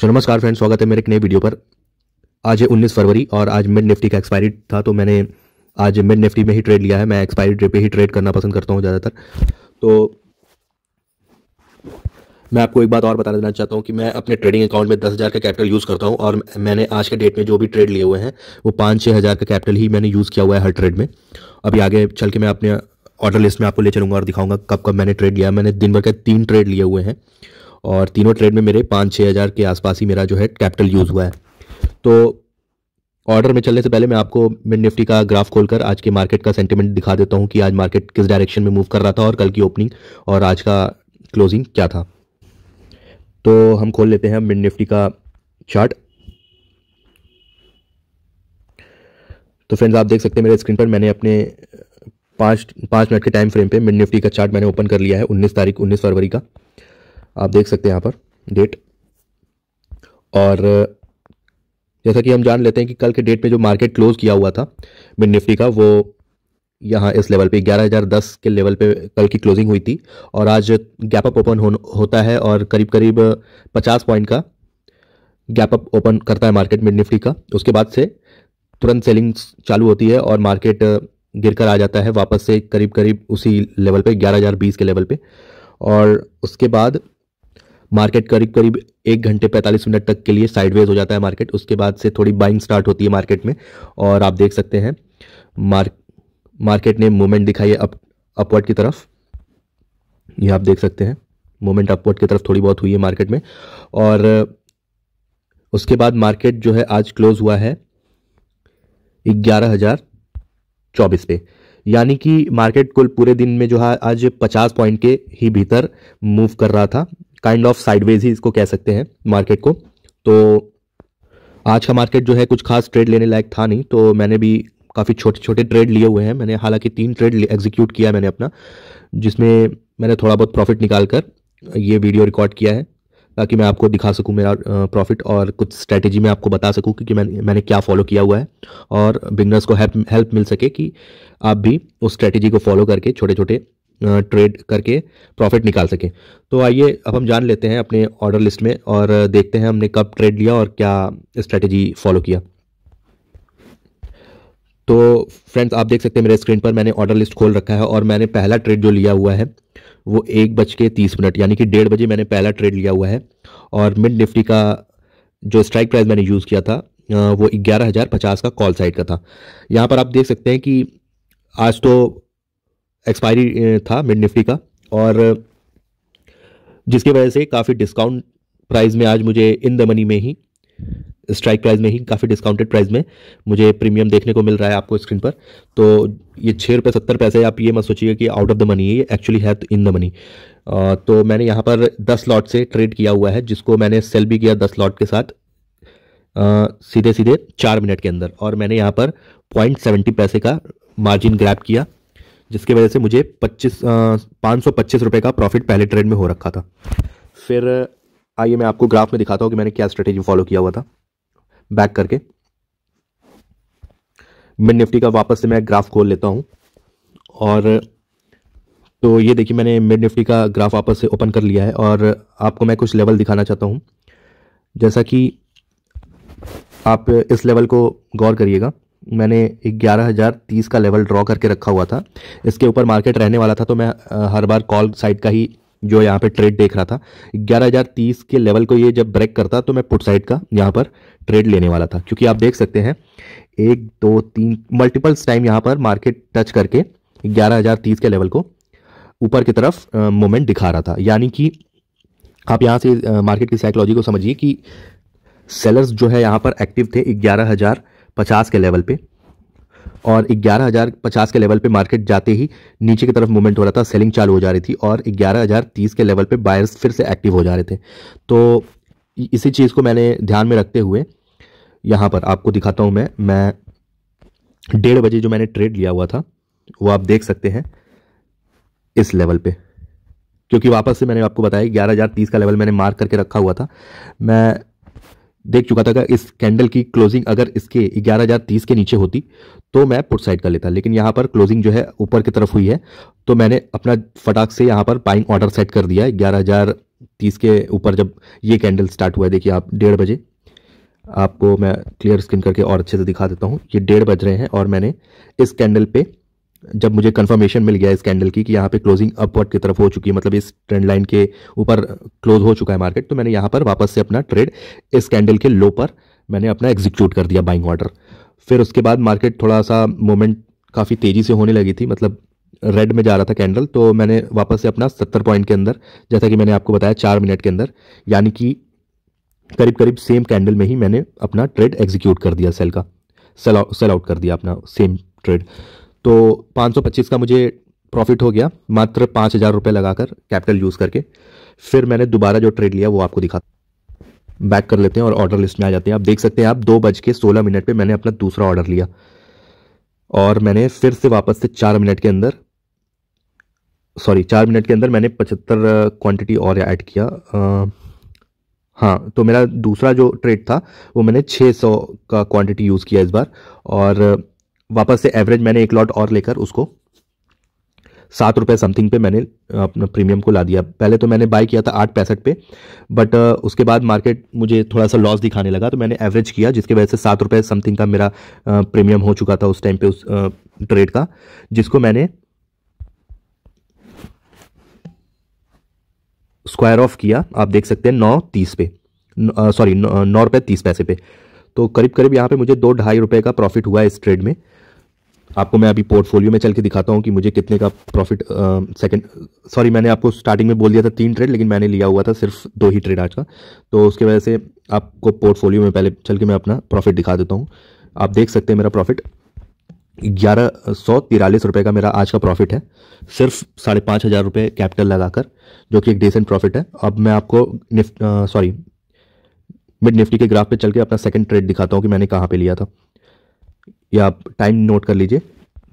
सो नमस्कार फ्रेंड्स स्वागत है मेरे एक नई वीडियो पर आज है उन्नीस फरवरी और आज मिड निफ्टी का एक्सपायरी था तो मैंने आज मिड निफ्टी में ही ट्रेड लिया है मैं एक्सपायरी डे पे ही ट्रेड करना पसंद करता हूँ ज़्यादातर तो मैं आपको एक बात और बता देना चाहता हूँ कि मैं अपने ट्रेडिंग अकाउंट में दस हज़ार का कैपिटल यूज़ करता हूँ और मैंने आज के डेट में जो भी ट्रेड लिए हुए हैं वो पाँच छः हज़ार का कैपिटल ही मैंने यूज़ किया हुआ है हर ट्रेड में अभी आगे चल के मैं अपने ऑर्डर लिस्ट में आपको ले चलूँगा और दिखाऊंगा कब कब मैंने ट्रेड लिया मैंने दिन भर के तीन ट्रेड लिए हुए हैं और तीनों ट्रेड में मेरे पाँच छः हज़ार के आसपास ही मेरा जो है कैपिटल यूज़ हुआ है तो ऑर्डर में चलने से पहले मैं आपको मिड निफ्टी का ग्राफ खोलकर आज के मार्केट का सेंटिमेंट दिखा देता हूँ कि आज मार्केट किस डायरेक्शन में मूव कर रहा था और कल की ओपनिंग और आज का क्लोजिंग क्या था तो हम खोल लेते हैं मिड निफ्टी का चार्ट तो फ्रेंड्स आप देख सकते हैं मेरे स्क्रीन पर मैंने अपने पाँच पाँच मिनट के टाइम फ्रेम पे मिड निफ्टी का चार्ट मैंने ओपन कर लिया है उन्नीस तारीख उन्नीस फरवरी का आप देख सकते हैं यहाँ पर डेट और जैसा कि हम जान लेते हैं कि कल के डेट में जो मार्केट क्लोज किया हुआ था मिड निफ्टी का वो यहाँ इस लेवल पे 11,010 के लेवल पे कल की क्लोजिंग हुई थी और आज गैप अप ओपन हो, होता है और करीब करीब 50 पॉइंट का गैप अप ओपन करता है मार्केट मिड निफ्टी का उसके बाद से तुरंत सेलिंग चालू होती है और मार्केट गिर कर आ जाता है वापस से करीब करीब उसी लेवल पे 11,020 के लेवल पे और उसके बाद मार्केट करीब करीब एक घंटे 45 मिनट तक के लिए साइडवेज हो जाता है मार्केट उसके बाद से थोड़ी बाइंग स्टार्ट होती है मार्केट में और आप देख सकते हैं मार्क मार्केट ने मूवमेंट दिखाई है अप अपवर्ड की तरफ ये आप देख सकते हैं मूवमेंट अपवर्ड की तरफ थोड़ी बहुत हुई है मार्केट में और उसके बाद मार्केट जो है आज क्लोज हुआ है ग्यारह हज़ार चौबीस पे यानी कि मार्केट कुल पूरे दिन में जो है आज पचास पॉइंट के ही भीतर मूव कर रहा था काइंड ऑफ साइडवेज ही इसको कह सकते हैं मार्केट को तो आज का मार्केट जो है कुछ खास ट्रेड लेने लायक था नहीं तो मैंने भी काफ़ी छोटे छोटे ट्रेड लिए हुए हैं मैंने हालांकि तीन ट्रेड एग्जीक्यूट किया मैंने अपना जिसमें मैंने थोड़ा बहुत प्रॉफिट निकाल कर ये वीडियो रिकॉर्ड किया है ताकि मैं आपको दिखा सकूं मेरा प्रॉफिट और कुछ स्ट्रैटेजी मैं आपको बता सकूं कि, मैंने मैंने क्या फॉलो किया हुआ है और बिगनर्स को हेल्प हेल्प मिल सके कि आप भी उस स्ट्रैटेजी को फॉलो करके छोटे छोटे ट्रेड करके प्रॉफिट निकाल सकें तो आइए अब हम जान लेते हैं अपने ऑर्डर लिस्ट में और देखते हैं हमने कब ट्रेड लिया और क्या स्ट्रैटेजी फॉलो किया तो फ्रेंड्स आप देख सकते हैं मेरे स्क्रीन पर मैंने ऑर्डर लिस्ट खोल रखा है और मैंने पहला ट्रेड जो लिया हुआ है वो एक बज के तीस मिनट यानी कि डेढ़ बजे मैंने पहला ट्रेड लिया हुआ है और मिड निफ्टी का जो स्ट्राइक प्राइस मैंने यूज़ किया था वो ग्यारह हज़ार पचास का कॉल साइड का था यहाँ पर आप देख सकते हैं कि आज तो एक्सपायरी था मिड निफ्टी का और जिसकी वजह से काफ़ी डिस्काउंट प्राइस में आज मुझे इन द मनी में ही स्ट्राइक प्राइस में ही काफ़ी डिस्काउंटेड प्राइस में मुझे प्रीमियम देखने को मिल रहा है आपको स्क्रीन पर तो ये छः रुपये सत्तर पैसे आप ये मत सोचिए कि आउट ऑफ द मनी है ये एक्चुअली है इन द मनी तो मैंने यहाँ पर दस लॉट से ट्रेड किया हुआ है जिसको मैंने सेल भी किया दस लॉट के साथ आ, सीधे सीधे चार मिनट के अंदर और मैंने यहाँ पर पॉइंट सेवेंटी पैसे का मार्जिन ग्रैप किया जिसकी वजह से मुझे पच्चीस पाँच सौ पच्चीस रुपये का प्रॉफिट पहले ट्रेड में हो रखा था फिर आइए मैं आपको ग्राफ में दिखाता हूँ कि मैंने क्या स्ट्रेटेजी फॉलो किया हुआ था बैक करके मिड निफ्टी का वापस से मैं ग्राफ खोल लेता हूँ और तो ये देखिए मैंने मिड निफ्टी का ग्राफ वापस से ओपन कर लिया है और आपको मैं कुछ लेवल दिखाना चाहता हूँ जैसा कि आप इस लेवल को गौर करिएगा मैंने ग्यारह हज़ार तीस का लेवल ड्रॉ करके रखा हुआ था इसके ऊपर मार्केट रहने वाला था तो मैं हर बार कॉल साइड का ही जो यहाँ पे ट्रेड देख रहा था ग्यारह हज़ार तीस के लेवल को ये जब ब्रेक करता तो मैं पुट साइड का यहाँ पर ट्रेड लेने वाला था क्योंकि आप देख सकते हैं एक दो तीन मल्टीपल्स टाइम यहाँ पर मार्केट टच करके ग्यारह हज़ार तीस के लेवल को ऊपर की तरफ मोमेंट दिखा रहा था यानी कि आप यहाँ से मार्केट की साइकोलॉजी को समझिए कि सेलर्स जो है यहाँ पर एक्टिव थे ग्यारह हज़ार पचास के लेवल पे और ग्यारह हज़ार पचास के लेवल पे मार्केट जाते ही नीचे की तरफ मूवमेंट हो रहा था सेलिंग चालू हो जा रही थी और ग्यारह हज़ार तीस के लेवल पे बायर्स फिर से एक्टिव हो जा रहे थे तो इसी चीज़ को मैंने ध्यान में रखते हुए यहाँ पर आपको दिखाता हूँ मैं मैं डेढ़ बजे जो मैंने ट्रेड लिया हुआ था वो आप देख सकते हैं इस लेवल पे क्योंकि वापस से मैंने आपको बताया ग्यारह हज़ार तीस का लेवल मैंने मार्क करके रखा हुआ था मैं देख चुका था कि इस कैंडल की क्लोजिंग अगर इसके ग्यारह हज़ार तीस के नीचे होती तो मैं पुट साइड कर लेता लेकिन यहाँ पर क्लोजिंग जो है ऊपर की तरफ हुई है तो मैंने अपना फटाक से यहाँ पर बाइंग ऑर्डर सेट कर दिया है ग्यारह हज़ार तीस के ऊपर जब ये कैंडल स्टार्ट हुआ है देखिए आप डेढ़ बजे आपको मैं क्लियर स्किन करके और अच्छे से दिखा देता हूँ ये डेढ़ बज रहे हैं और मैंने इस कैंडल पे जब मुझे कंफर्मेशन मिल गया इस कैंडल की कि यहाँ पे क्लोजिंग अपवर्ड की तरफ हो चुकी है मतलब इस ट्रेंड लाइन के ऊपर क्लोज हो चुका है मार्केट तो मैंने यहाँ पर वापस से अपना ट्रेड इस कैंडल के लो पर मैंने अपना एग्जीक्यूट कर दिया बाइंग ऑर्डर फिर उसके बाद मार्केट थोड़ा सा मोमेंट काफ़ी तेज़ी से होने लगी थी मतलब रेड में जा रहा था कैंडल तो मैंने वापस से अपना सत्तर पॉइंट के अंदर जैसा कि मैंने आपको बताया चार मिनट के अंदर यानी कि करीब करीब सेम कैंडल में ही मैंने अपना ट्रेड एग्जीक्यूट कर दिया सेल का सेल आउट सेल आउट कर दिया अपना सेम ट्रेड तो 525 का मुझे प्रॉफिट हो गया मात्र पाँच हज़ार रुपये लगाकर कैपिटल यूज़ करके फिर मैंने दोबारा जो ट्रेड लिया वो आपको दिखा बैक कर लेते हैं और ऑर्डर लिस्ट में आ जाते हैं आप देख सकते हैं आप दो बज के सोलह मिनट पर मैंने अपना दूसरा ऑर्डर लिया और मैंने फिर से वापस से चार मिनट के अंदर सॉरी चार मिनट के अंदर मैंने पचहत्तर क्वांटिटी और ऐड किया आ, हाँ तो मेरा दूसरा जो ट्रेड था वो मैंने 600 का क्वांटिटी यूज़ किया इस बार और वापस से एवरेज मैंने एक लॉट और लेकर उसको सात रुपये समथिंग पे मैंने अपना प्रीमियम को ला दिया पहले तो मैंने बाय किया था आठ पैंसठ पे बट उसके बाद मार्केट मुझे थोड़ा सा लॉस दिखाने लगा तो मैंने एवरेज किया जिसकी वजह से सात रुपये समथिंग का मेरा प्रीमियम हो चुका था उस टाइम पे उस ट्रेड का जिसको मैंने स्क्वायर ऑफ किया आप देख सकते हैं नौ तीस पे सॉरी नौ, रुपये तीस पैसे पे तो करीब करीब यहाँ पे मुझे दो ढाई रुपये का प्रॉफिट हुआ इस ट्रेड में आपको मैं अभी पोर्टफोलियो में चल के दिखाता हूँ कि मुझे कितने का प्रॉफिट सेकंड सॉरी मैंने आपको स्टार्टिंग में बोल दिया था तीन ट्रेड लेकिन मैंने लिया हुआ था सिर्फ दो ही ट्रेड आज का तो उसके वजह से आपको पोर्टफोलियो में पहले चल के मैं अपना प्रॉफिट दिखा देता हूँ आप देख सकते हैं मेरा प्रॉफिट ग्यारह सौ तिरालीस रुपये का मेरा आज का प्रॉफिट है सिर्फ साढ़े पाँच हज़ार रुपये कैपिटल लगाकर जो कि एक डिसेंट प्रॉफिट है अब मैं आपको निफ्ट सॉरी मिड निफ्टी के ग्राफ पे चल के अपना सेकंड ट्रेड दिखाता हूँ कि मैंने कहाँ पे लिया था या आप टाइम नोट कर लीजिए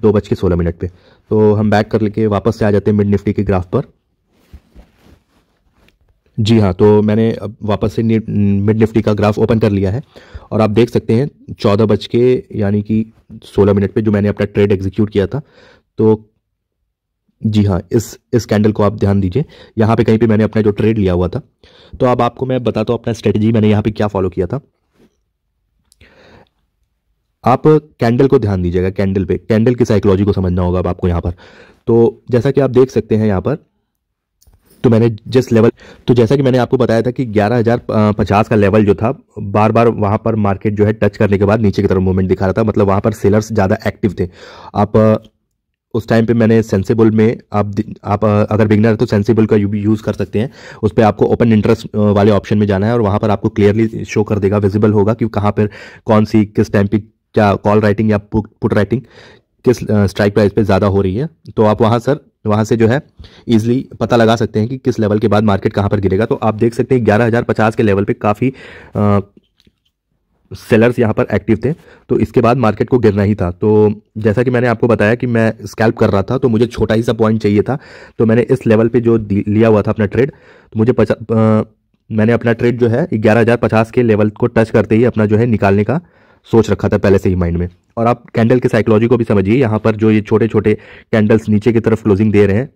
दो बज के सोलह मिनट पे तो हम बैक कर लेके वापस से आ जाते हैं मिड निफ्टी के ग्राफ पर जी हाँ तो मैंने अब वापस से मिड निफ्टी का ग्राफ ओपन कर लिया है और आप देख सकते हैं चौदह बज के यानी कि सोलह मिनट पे जो मैंने अपना ट्रेड एग्जीक्यूट किया था तो जी हाँ इस इस कैंडल को आप ध्यान दीजिए यहाँ पे कहीं पे मैंने अपना जो ट्रेड लिया हुआ था तो अब आपको मैं बताता हूँ अपना स्ट्रेटजी मैंने यहाँ पे क्या फॉलो किया था आप कैंडल को ध्यान दीजिएगा कैंडल पे कैंडल की साइकोलॉजी को समझना होगा अब आपको यहाँ पर तो जैसा कि आप देख सकते हैं यहाँ पर तो मैंने जिस लेवल तो जैसा कि मैंने आपको बताया था कि ग्यारह हज़ार पचास का लेवल जो था बार बार वहाँ पर मार्केट जो है टच करने के बाद नीचे की तरफ मूवमेंट दिखा रहा था मतलब वहाँ पर सेलर्स ज़्यादा एक्टिव थे आप उस टाइम पे मैंने सेंसेबल में आप आप अगर बिगनर है तो सेंसेबल का यूज़ कर सकते हैं उस पर आपको ओपन इंटरेस्ट वाले ऑप्शन में जाना है और वहाँ पर आपको क्लियरली शो कर देगा विजिबल होगा कि कहाँ पर कौन सी किस टाइम पे क्या कॉल राइटिंग या पुट राइटिंग किस स्ट्राइक प्राइस पे ज़्यादा हो रही है तो आप वहाँ सर वहाँ से जो है ईजिली पता लगा सकते हैं कि किस लेवल के बाद मार्केट कहाँ पर गिरेगा तो आप देख सकते हैं ग्यारह हज़ार पचास के लेवल पे काफ़ी सेलर्स यहाँ पर एक्टिव थे तो इसके बाद मार्केट को गिरना ही था तो जैसा कि मैंने आपको बताया कि मैं स्कैल्प कर रहा था तो मुझे छोटा ही सा पॉइंट चाहिए था तो मैंने इस लेवल पे जो लिया हुआ था अपना ट्रेड तो मुझे पचा आ, मैंने अपना ट्रेड जो है ग्यारह हज़ार पचास के लेवल को टच करते ही अपना जो है निकालने का सोच रखा था पहले से ही माइंड में और आप कैंडल के साइकोलॉजी को भी समझिए यहाँ पर जो ये छोटे छोटे कैंडल्स नीचे की तरफ क्लोजिंग दे रहे हैं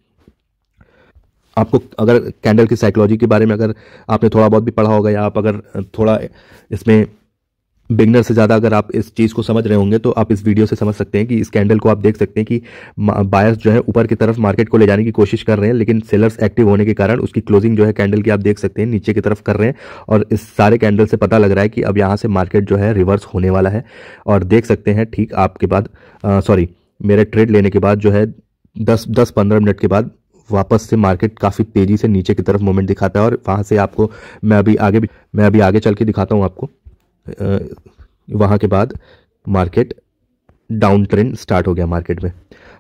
आपको अगर कैंडल की साइकोलॉजी के बारे में अगर आपने थोड़ा बहुत भी पढ़ा होगा या आप अगर थोड़ा इसमें बिगनर से ज़्यादा अगर आप इस चीज़ को समझ रहे होंगे तो आप इस वीडियो से समझ सकते हैं कि इस कैंडल को आप देख सकते हैं कि बायर्स जो है ऊपर की तरफ मार्केट को ले जाने की कोशिश कर रहे हैं लेकिन सेलर्स एक्टिव होने के कारण उसकी क्लोजिंग जो है कैंडल की आप देख सकते हैं नीचे की तरफ कर रहे हैं और इस सारे कैंडल से पता लग रहा है कि अब यहाँ से मार्केट जो है रिवर्स होने वाला है और देख सकते हैं ठीक आपके बाद सॉरी मेरे ट्रेड लेने के बाद जो है दस दस पंद्रह मिनट के बाद वापस से मार्केट काफ़ी तेज़ी से नीचे की तरफ मूवमेंट दिखाता है और वहाँ से आपको मैं अभी आगे भी मैं अभी आगे चल के दिखाता हूँ आपको वहाँ के बाद मार्केट डाउन ट्रेंड स्टार्ट हो गया मार्केट में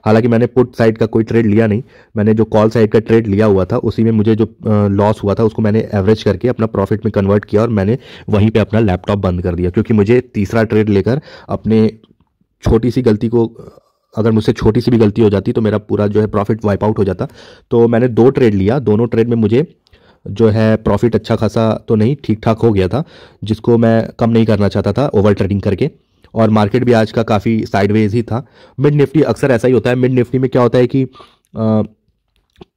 हालांकि मैंने पुट साइड का कोई ट्रेड लिया नहीं मैंने जो कॉल साइड का ट्रेड लिया हुआ था उसी में मुझे जो लॉस हुआ था उसको मैंने एवरेज करके अपना प्रॉफिट में कन्वर्ट किया और मैंने वहीं पे अपना लैपटॉप बंद कर दिया क्योंकि मुझे तीसरा ट्रेड लेकर अपने छोटी सी गलती को अगर मुझसे छोटी सी भी गलती हो जाती तो मेरा पूरा जो है प्रॉफिट वाइप आउट हो जाता तो मैंने दो ट्रेड लिया दोनों ट्रेड में मुझे जो है प्रॉफिट अच्छा खासा तो नहीं ठीक ठाक हो गया था जिसको मैं कम नहीं करना चाहता था ओवर ट्रेडिंग करके और मार्केट भी आज का काफ़ी साइडवेज ही था मिड निफ्टी अक्सर ऐसा ही होता है मिड निफ्टी में क्या होता है कि आ,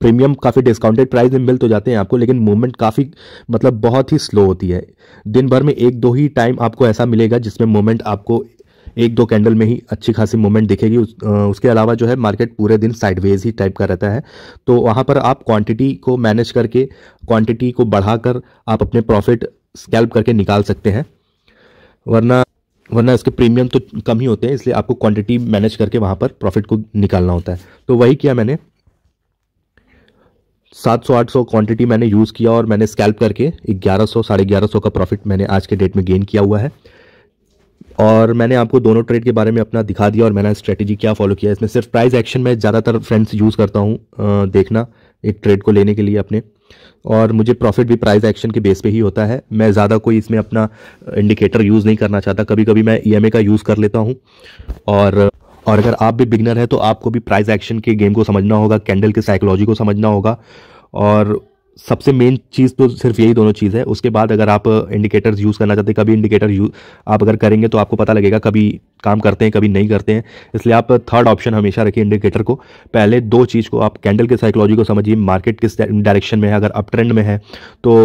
प्रीमियम काफ़ी डिस्काउंटेड प्राइस में मिल तो जाते हैं आपको लेकिन मूवमेंट काफ़ी मतलब बहुत ही स्लो होती है दिन भर में एक दो ही टाइम आपको ऐसा मिलेगा जिसमें मूवमेंट आपको एक दो कैंडल में ही अच्छी खासी मूवमेंट दिखेगी उस, उसके अलावा जो है मार्केट पूरे दिन साइडवेज ही टाइप का रहता है तो वहाँ पर आप क्वांटिटी को मैनेज करके क्वांटिटी को बढ़ाकर आप अपने प्रॉफिट स्कैल्प करके निकाल सकते हैं वरना वरना इसके प्रीमियम तो कम ही होते हैं इसलिए आपको क्वांटिटी मैनेज करके वहाँ पर प्रॉफिट को निकालना होता है तो वही किया मैंने 700-800 क्वांटिटी मैंने यूज़ किया और मैंने स्कैल्प करके 1100 साढ़े ग्यारह का प्रॉफिट मैंने आज के डेट में गेन किया हुआ है और मैंने आपको दोनों ट्रेड के बारे में अपना दिखा दिया और मैंने स्ट्रेटेजी क्या फॉलो किया इसमें सिर्फ प्राइस एक्शन में ज़्यादातर फ्रेंड्स यूज़ करता हूँ देखना एक ट्रेड को लेने के लिए अपने और मुझे प्रॉफिट भी प्राइस एक्शन के बेस पे ही होता है मैं ज़्यादा कोई इसमें अपना इंडिकेटर यूज़ नहीं करना चाहता कभी कभी मैं ई e का यूज़ कर लेता हूँ और और अगर आप भी बिगनर हैं तो आपको भी प्राइस एक्शन के गेम को समझना होगा कैंडल के साइकोलॉजी को समझना होगा और सबसे मेन चीज़ तो सिर्फ यही दोनों चीज़ है उसके बाद अगर आप इंडिकेटर्स uh, यूज़ करना चाहते हैं कभी इंडिकेटर यूज आप अगर करेंगे तो आपको पता लगेगा कभी काम करते हैं कभी नहीं करते हैं इसलिए आप थर्ड uh, ऑप्शन हमेशा रखिए इंडिकेटर को पहले दो चीज़ को आप कैंडल के साइकोलॉजी को समझिए मार्केट किस डायरेक्शन में है अगर अप ट्रेंड में है तो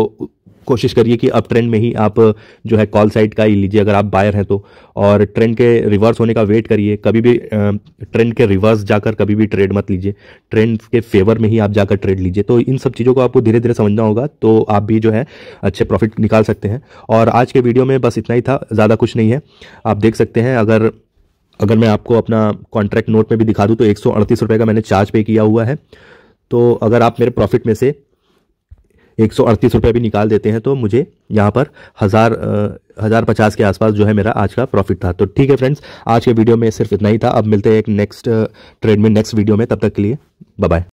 कोशिश करिए कि अब ट्रेंड में ही आप जो है कॉल साइड का ही लीजिए अगर आप बायर हैं तो और ट्रेंड के रिवर्स होने का वेट करिए कभी भी ट्रेंड के रिवर्स जाकर कभी भी ट्रेड मत लीजिए ट्रेंड के फेवर में ही आप जाकर ट्रेड लीजिए तो इन सब चीज़ों को आपको धीरे धीरे समझना होगा तो आप भी जो है अच्छे प्रॉफिट निकाल सकते हैं और आज के वीडियो में बस इतना ही था ज़्यादा कुछ नहीं है आप देख सकते हैं अगर अगर मैं आपको अपना कॉन्ट्रैक्ट नोट में भी दिखा दूँ तो एक सौ का मैंने चार्ज पे किया हुआ है तो अगर आप मेरे प्रॉफिट में से एक सौ अड़तीस रुपये भी निकाल देते हैं तो मुझे यहाँ पर हज़ार हज़ार पचास के आसपास जो है मेरा आज का प्रॉफिट था तो ठीक है फ्रेंड्स आज के वीडियो में सिर्फ इतना ही था अब मिलते हैं एक नेक्स्ट ट्रेड में नेक्स्ट वीडियो में तब तक के लिए बाय